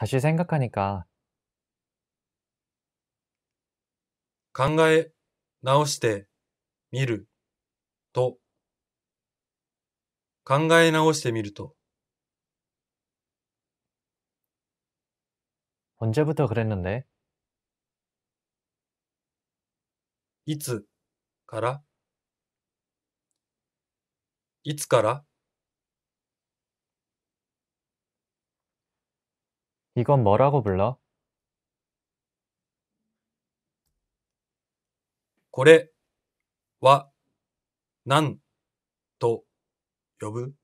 다시생각하니까考え直してみると考え直してみると언제부터그랬는데いつからいつから 이건 뭐라고 불러? 고래 와난또 여부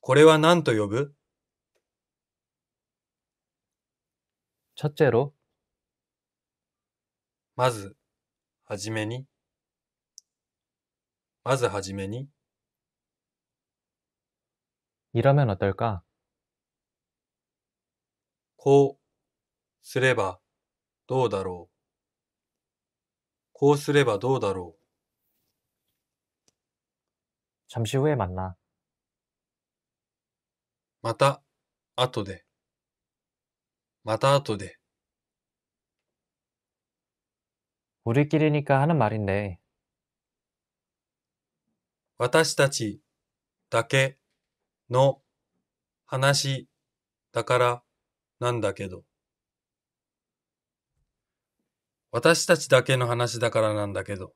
고래와 난또 여부 첫째로 まずはじめにまずはじめに 이러면 어떨까? こうすればどうだろう。こうすればどうだろう。잠시후에만나またあとで。またとで。우리끼리니까하는말인데私たちだけの話だからなんだけど。私たちだけの話だからなんだけど。